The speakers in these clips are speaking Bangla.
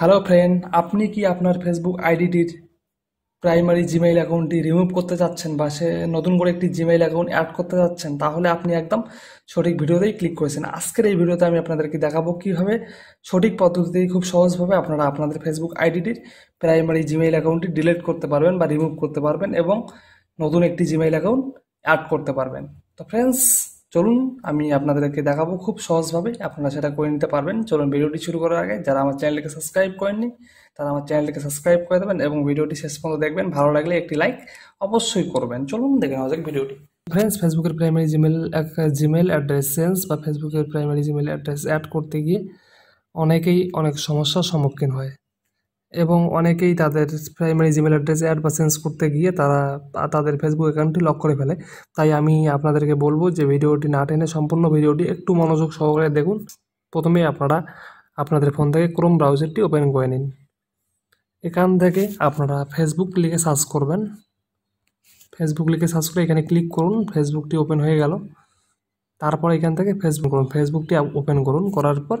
হ্যালো ফ্রেন্ড আপনি কি আপনার ফেসবুক আইডিটির প্রাইমারি জিমেইল অ্যাকাউন্টটি রিমুভ করতে চাচ্ছেন বা সে নতুন করে একটি জিমেইল অ্যাকাউন্ট অ্যাড করতে চাচ্ছেন তাহলে আপনি একদম সঠিক ভিডিওতেই ক্লিক করেছেন আজকের এই ভিডিওতে আমি আপনাদেরকে দেখাবো কীভাবে সঠিক পদ্ধতিতে খুব সহজভাবে আপনারা আপনাদের ফেসবুক আইডিটির প্রাইমারি জিমেইল অ্যাকাউন্টটি ডিলিট করতে পারবেন বা রিমুভ করতে পারবেন এবং নতুন একটি জিমেইল অ্যাকাউন্ট অ্যাড করতে পারবেন তো ফ্রেন্ডস চলুন আমি আপনাদেরকে দেখাবো খুব সহজভাবে আপনারা সেটা করে নিতে পারবেন চলুন ভিডিওটি শুরু করার আগে যারা আমার চ্যানেলটিকে সাবস্ক্রাইব করেননি তারা আমার চ্যানেলটিকে সাবস্ক্রাইব করে দেবেন এবং ভিডিওটি শেষ পর্যন্ত দেখবেন ভালো লাগলে একটি লাইক অবশ্যই করবেন চলুন দেখে নেওয়া যাক ভিডিওটি ফ্রেন্ডস ফেসবুকের প্রাইমারি জিমেল জিমেল অ্যাড্রেস সেন্স বা ফেসবুকের প্রাইমারি জিমেল অ্যাড্রেস অ্যাড করতে গিয়ে অনেকেই অনেক সমস্যার সম্মুখীন হয় এবং অনেকেই তাদের প্রাইমারি জিমেল অ্যাড্রেস অ্যাড বা সেন্স করতে গিয়ে তারা তাদের ফেসবুক অ্যাকাউন্টটি লক করে ফেলে তাই আমি আপনাদেরকে বলবো যে ভিডিওটি না টেনে সম্পূর্ণ ভিডিওটি একটু মনোযোগ সহকারে দেখুন প্রথমে আপনারা আপনাদের ফোন থেকে ক্রোম ব্রাউজারটি ওপেন করে নিন এখান থেকে আপনারা ফেসবুক লিখে সার্চ করবেন ফেসবুক লিখে সার্চ করে এখানে ক্লিক করুন ফেসবুকটি ওপেন হয়ে গেল তারপর এখান থেকে ফেসবুক করুন ফেসবুকটি ওপেন করুন করার পর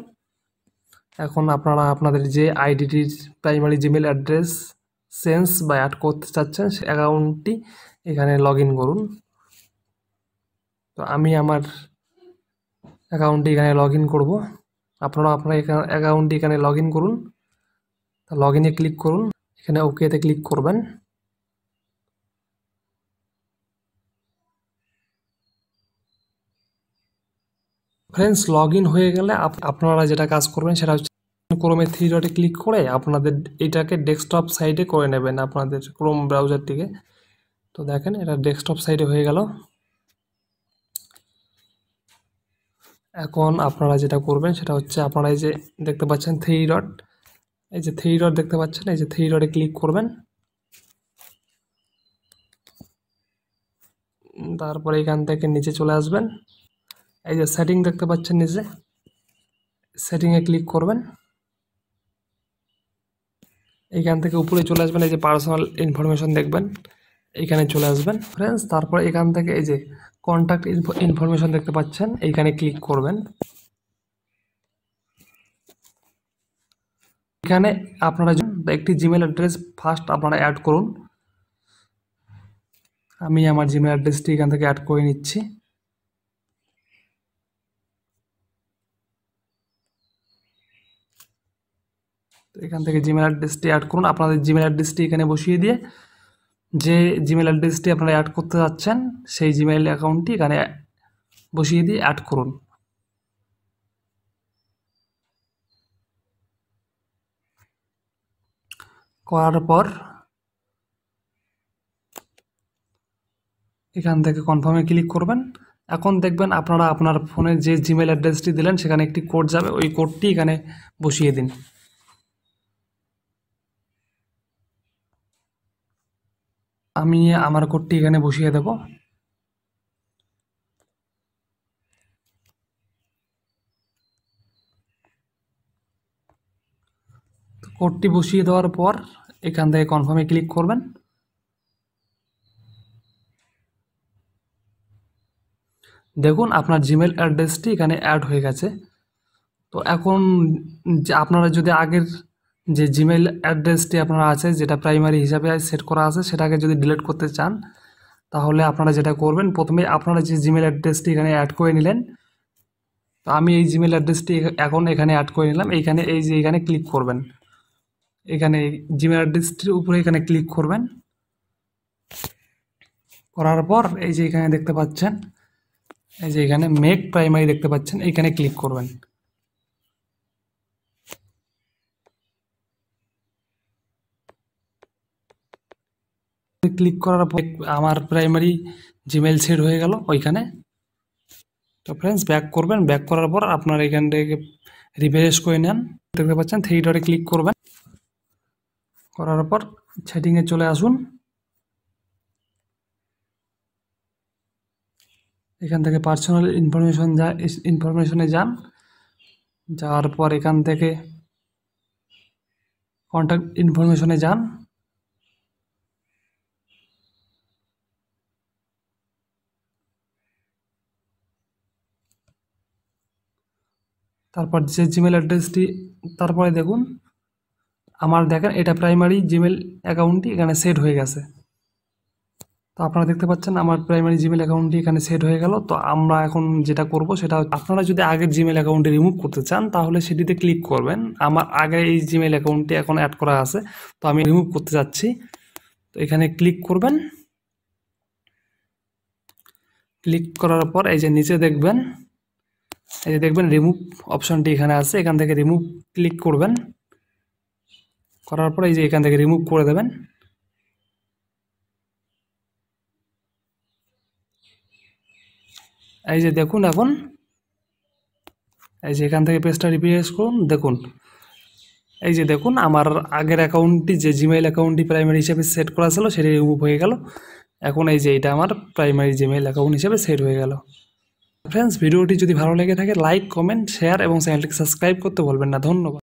এখন আপনারা আপনাদের যে আইডিটির প্রাইমারি জিমেল অ্যাড্রেস সেন্স বা অ্যাড করতে চাচ্ছেন সে অ্যাকাউন্টটি এখানে লগ করুন তো আমি আমার অ্যাকাউন্টটি এখানে লগ ইন করবো আপনারা আপনার এখানে অ্যাকাউন্টটি এখানে লগ করুন লগ ইনে ক্লিক করুন এখানে ওকেতে ক্লিক করবেন ফ্রেন্ডস লগ হয়ে গেলে আপনারা যেটা কাজ করবেন সেটা ক্রোমে থ্রি ডটে ক্লিক করে আপনাদের এটাকে ডেস্কটপ সাইডে করে নেবেন আপনাদের ক্রোম ব্রাউজারটিকে তো দেখেন এটা ডেস্কটপ সাইডে হয়ে গেল এখন আপনারা যেটা করবেন সেটা হচ্ছে আপনারা এই যে দেখতে পাচ্ছেন থ্রি ডট এই যে থ্রি ডট দেখতে পাচ্ছেন এই যে থ্রি ডটে ক্লিক করবেন তারপর এখান থেকে নিচে চলে আসবেন এই যে সেটিং দেখতে পাচ্ছেন নিচে সেটিংয়ে ক্লিক করবেন এখান থেকে উপরে চলে আসবেন এই যে পার্সোনাল ইনফরমেশন দেখবেন এখানে চলে আসবেন ফ্রেন্ডস তারপর এখান থেকে এই যে কন্ট্যাক্ট ইনফরমেশন দেখতে পাচ্ছেন এইখানে ক্লিক করবেন এখানে আপনারা একটি জিমেল অ্যাড্রেস ফার্স্ট আপনারা অ্যাড করুন আমি আমার জিমেল অ্যাড্রেসটি এখান থেকে অ্যাড করে নিচ্ছি তো এখান থেকে জিমেল অ্যাড্রেসটি অ্যাড করুন আপনাদের জিমেল অ্যাড্রেসটি এখানে বসিয়ে দিয়ে যে জিমেল অ্যাড্রেসটি আপনারা অ্যাড করতে যাচ্ছেন সেই জিমেল অ্যাকাউন্টটি এখানে বসিয়ে দিয়ে অ্যাড করুন করার পর এখান থেকে কনফার্মে ক্লিক করবেন এখন দেখবেন আপনারা আপনার ফোনে যে জিমেল অ্যাড্রেসটি দিলেন সেখানে একটি কোড যাবে ওই কোডটি এখানে বসিয়ে দিন আমি আমার কোডটি এখানে বসিয়ে দেব কোডটি বসিয়ে দেওয়ার পর এখান থেকে কনফার্মে ক্লিক করবেন দেখুন আপনার জিমেল অ্যাড্রেসটি এখানে অ্যাড হয়ে গেছে তো এখন আপনারা যদি আগের যে জিমেল অ্যাড্রেসটি আপনার আছে যেটা প্রাইমারি হিসাবে সেট করা আছে সেটাকে যদি ডিলিট করতে চান তাহলে আপনারা যেটা করবেন প্রথমে আপনারা যে জিমেল অ্যাড্রেসটি এখানে অ্যাড করে নিলেন তো আমি এই জিমেল অ্যাড্রেসটি এখন এখানে অ্যাড করে নিলাম এইখানে এই যে এখানে ক্লিক করবেন এখানে জিমেল অ্যাড্রেসটির উপরে এখানে ক্লিক করবেন করার পর এই যে এখানে দেখতে পাচ্ছেন এই যে এখানে মেক প্রাইমারি দেখতে পাচ্ছেন এখানে ক্লিক করবেন ক্লিক করার পর আমার প্রাইমারি জিমেল সেট হয়ে গেল ওইখানে তো ফ্রেন্ডস ব্যাক করবেন ব্যাক করার পর আপনার এখান থেকে রিফ্রেশ করে নেন দেখতে পাচ্ছেন থ্রি ডটে ক্লিক করবেন করার পর সেটিংয়ে চলে আসুন এখান থেকে পার্সোনাল ইনফরমেশন যা ইনফরমেশনে যান যাওয়ার পর এখান থেকে কন্ট্যাক্ট ইনফরমেশনে যান তারপর যে জিমেল অ্যাড্রেসটি তারপরে দেখুন আমার দেখেন এটা প্রাইমারি জিমেল অ্যাকাউন্টটি এখানে সেট হয়ে গেছে তো আপনারা দেখতে পাচ্ছেন আমার প্রাইমারি জিমেল অ্যাকাউন্টটি এখানে সেট হয়ে গেল তো আমরা এখন যেটা করব সেটা আপনারা যদি আগের জিমেল অ্যাকাউন্টটি রিমুভ করতে চান তাহলে সেটিতে ক্লিক করবেন আমার আগে এই জিমেল অ্যাকাউন্টটি এখন অ্যাড করা আছে তো আমি রিমুভ করতে যাচ্ছি তো এখানে ক্লিক করবেন ক্লিক করার পর এই যে নিচে দেখবেন এই যে দেখবেন রিমুভ অপশানটি এখানে আছে এখান থেকে রিমুভ ক্লিক করবেন করার পর এই যে এখান থেকে রিমুভ করে দেবেন এই যে দেখুন এখন এই যে এখান থেকে পেজটা রিপ্লেস করুন দেখুন এই যে দেখুন আমার আগের অ্যাকাউন্টটি যে জিমেইল অ্যাকাউন্টটি প্রাইমারি হিসেবে সেট করা ছিল সেটি রিমুভ হয়ে গেল এখন এই যে এটা আমার প্রাইমারি জিমেইল অ্যাকাউন্ট হিসেবে সেট হয়ে গেল ফ্রেন্ডস ভিডিওটি যদি ভালো লেগে থাকে লাইক কমেন্ট শেয়ার এবং চ্যানেলটিকে সাবস্ক্রাইব করতে বলবেন না ধন্যবাদ